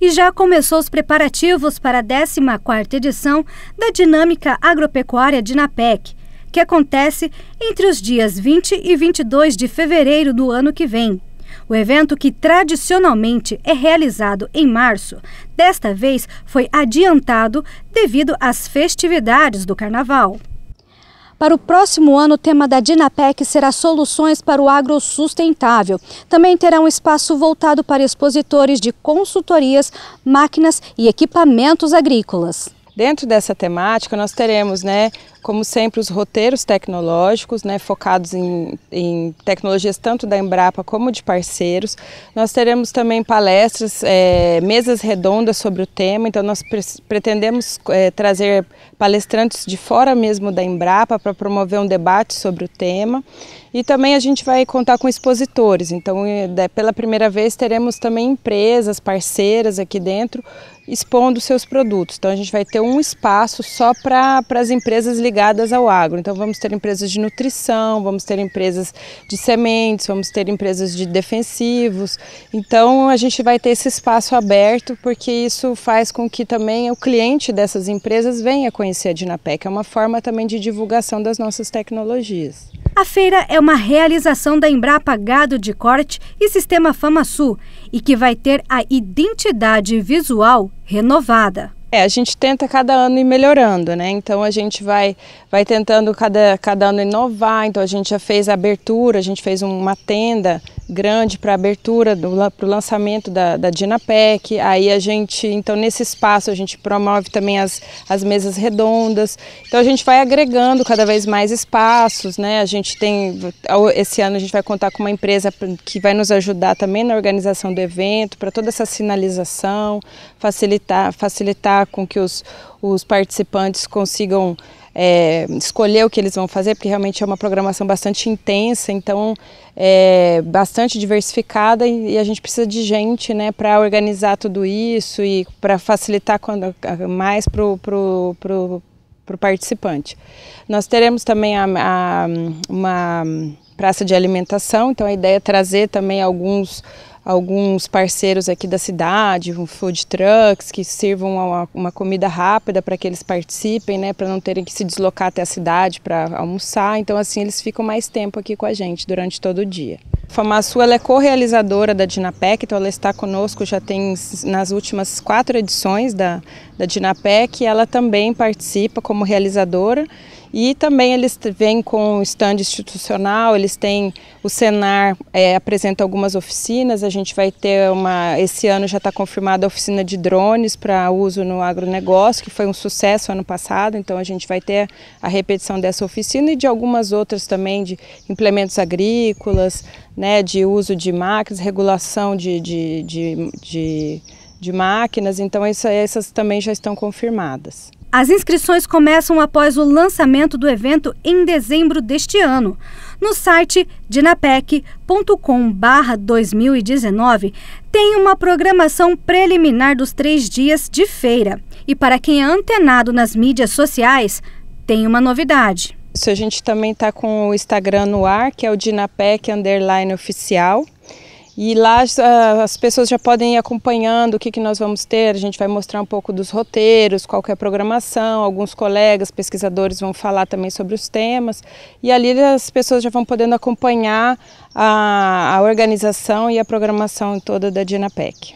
e já começou os preparativos para a 14ª edição da Dinâmica Agropecuária Dinapec, que acontece entre os dias 20 e 22 de fevereiro do ano que vem. O evento, que tradicionalmente é realizado em março, desta vez foi adiantado devido às festividades do Carnaval. Para o próximo ano, o tema da Dinapec será Soluções para o Agro Sustentável. Também terá um espaço voltado para expositores de consultorias, máquinas e equipamentos agrícolas. Dentro dessa temática, nós teremos, né, como sempre, os roteiros tecnológicos, né, focados em, em tecnologias tanto da Embrapa como de parceiros. Nós teremos também palestras, é, mesas redondas sobre o tema, então nós pre pretendemos é, trazer palestrantes de fora mesmo da Embrapa para promover um debate sobre o tema. E também a gente vai contar com expositores, então é, pela primeira vez teremos também empresas parceiras aqui dentro expondo seus produtos. Então a gente vai ter um espaço só para as empresas ligadas ao agro. Então vamos ter empresas de nutrição, vamos ter empresas de sementes, vamos ter empresas de defensivos. Então a gente vai ter esse espaço aberto porque isso faz com que também o cliente dessas empresas venha conhecer a Dinapec. É uma forma também de divulgação das nossas tecnologias. A feira é uma realização da Embrapa Gado de Corte e Sistema Fama e que vai ter a identidade visual renovada. É, a gente tenta cada ano ir melhorando, né? Então a gente vai, vai tentando cada, cada ano inovar. Então a gente já fez a abertura, a gente fez uma tenda grande para abertura, para o lançamento da, da Dinapec. Aí a gente, então nesse espaço a gente promove também as, as mesas redondas. Então a gente vai agregando cada vez mais espaços, né? A gente tem, esse ano a gente vai contar com uma empresa que vai nos ajudar também na organização do evento, para toda essa sinalização, facilitar, facilitar com que os, os participantes consigam é, escolher o que eles vão fazer, porque realmente é uma programação bastante intensa, então é bastante diversificada e, a gente precisa de gente né, para organizar tudo isso e para facilitar quando, mais para o pro participante. Nós teremos também a, a, uma praça de alimentação, então a ideia é trazer também alguns alguns parceiros aqui da cidade, um food trucks que sirvam uma, uma comida rápida para que eles participem, né, para não terem que se deslocar até a cidade para almoçar. Então assim eles ficam mais tempo aqui com a gente durante todo o dia. A Famassu ela é co-realizadora da Dinapec, então ela está conosco já tem nas últimas quatro edições da, da Dinapec, ela também participa como realizadora e também eles vêm com stand institucional, eles têm o Senar é, apresenta algumas oficinas, a gente vai ter uma, esse ano já está confirmada a oficina de drones para uso no agronegócio, que foi um sucesso ano passado, então a gente vai ter a repetição dessa oficina e de algumas outras também de implementos agrícolas, né, de uso de máquinas, regulação de, de, de, de de máquinas, então essas também já estão confirmadas. As inscrições começam após o lançamento do evento em dezembro deste ano. No site dinapec.com/2019 tem uma programação preliminar dos três dias de feira. E para quem é antenado nas mídias sociais, tem uma novidade. Isso a gente também está com o Instagram no ar, que é o Dinapec Underline Oficial. E lá ah, as pessoas já podem ir acompanhando o que, que nós vamos ter. A gente vai mostrar um pouco dos roteiros, qual que é a programação. Alguns colegas, pesquisadores vão falar também sobre os temas. E ali as pessoas já vão podendo acompanhar a, a organização e a programação toda da Dinapec.